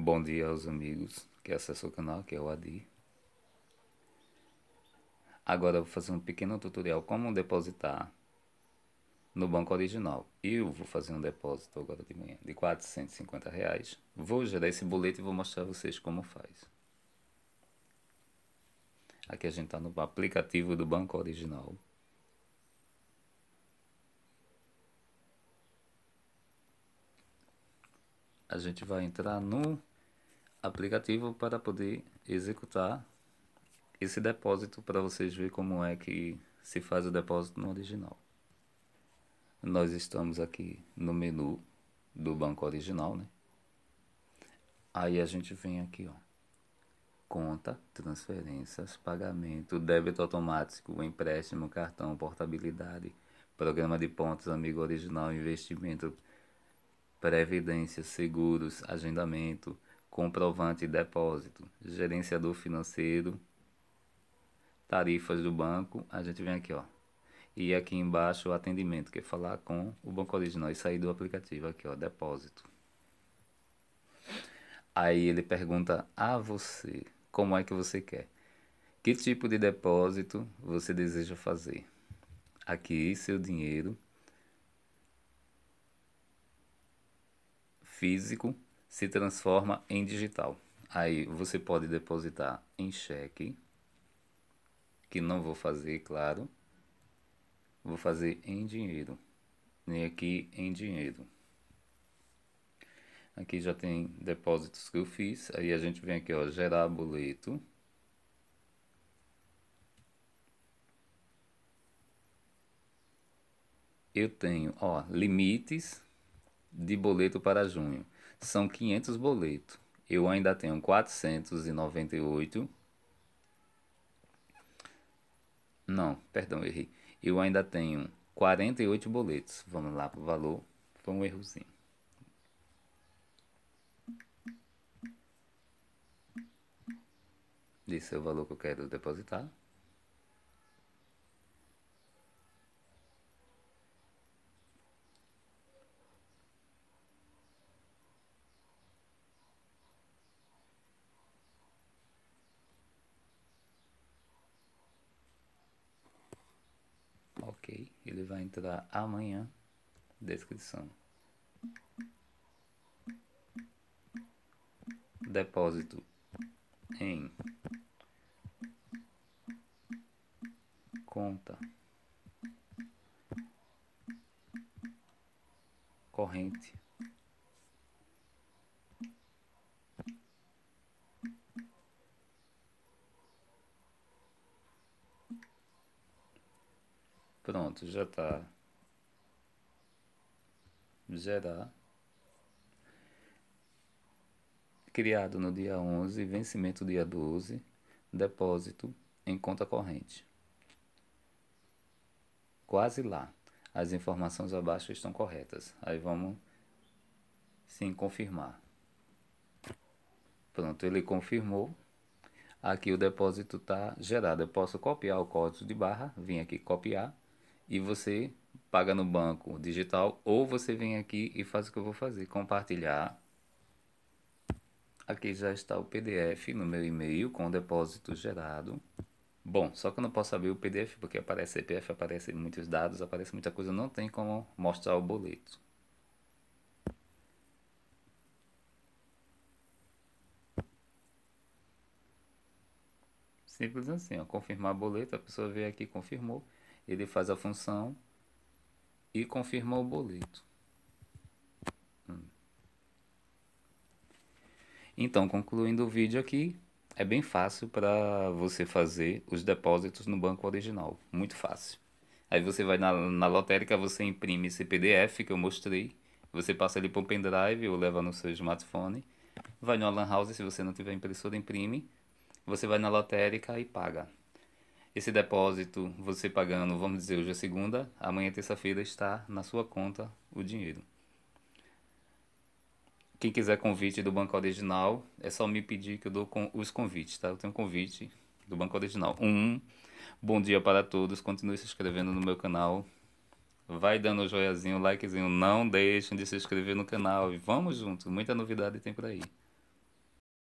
Bom dia aos amigos que acessam o canal, que é o Adi. Agora eu vou fazer um pequeno tutorial como depositar no banco original. Eu vou fazer um depósito agora de manhã de 450 reais. Vou gerar esse boleto e vou mostrar a vocês como faz. Aqui a gente está no aplicativo do banco original. a gente vai entrar no aplicativo para poder executar esse depósito para vocês verem como é que se faz o depósito no original. Nós estamos aqui no menu do banco original, né? Aí a gente vem aqui, ó. Conta, transferências, pagamento, débito automático, empréstimo, cartão, portabilidade, programa de pontos, amigo original, investimento, previdência, seguros, agendamento, comprovante e depósito, gerenciador financeiro, tarifas do banco, a gente vem aqui, ó. E aqui embaixo o atendimento, que é falar com o banco original e sair do aplicativo aqui, ó, depósito. Aí ele pergunta a você, como é que você quer? Que tipo de depósito você deseja fazer? Aqui seu dinheiro físico se transforma em digital. Aí você pode depositar em cheque, que não vou fazer, claro. Vou fazer em dinheiro. Nem aqui em dinheiro. Aqui já tem depósitos que eu fiz. Aí a gente vem aqui, ó, gerar boleto. Eu tenho, ó, limites de boleto para junho. São 500 boletos. Eu ainda tenho 498. Não, perdão, errei. Eu ainda tenho 48 boletos. Vamos lá para o valor. Foi um errozinho. Esse é o valor que eu quero depositar. Ele vai entrar amanhã. Descrição. Depósito em conta corrente Pronto, já está. Gerar. Criado no dia 11, vencimento dia 12, depósito em conta corrente. Quase lá. As informações abaixo estão corretas. Aí vamos sim confirmar. Pronto, ele confirmou. Aqui o depósito está gerado. Eu posso copiar o código de barra, vim aqui copiar e você paga no banco digital ou você vem aqui e faz o que eu vou fazer, compartilhar. Aqui já está o PDF no meu e-mail com o depósito gerado. Bom, só que eu não posso abrir o PDF porque aparece CPF, aparece muitos dados, aparece muita coisa, não tem como mostrar o boleto. Simples assim, ó, confirmar boleto, a pessoa veio aqui, confirmou ele faz a função e confirma o boleto. Hum. Então, concluindo o vídeo aqui, é bem fácil para você fazer os depósitos no banco original, muito fácil. Aí você vai na, na lotérica, você imprime esse PDF que eu mostrei, você passa ele para o pendrive ou leva no seu smartphone, vai no Lan House, se você não tiver impressora, imprime, você vai na lotérica e paga. Esse depósito, você pagando, vamos dizer, hoje é segunda, amanhã terça-feira está na sua conta o dinheiro. Quem quiser convite do Banco Original, é só me pedir que eu dou os convites, tá? Eu tenho um convite do Banco Original. Um, bom dia para todos. Continue se inscrevendo no meu canal. Vai dando joiazinho, likezinho. Não deixem de se inscrever no canal. E vamos juntos. Muita novidade tem por aí.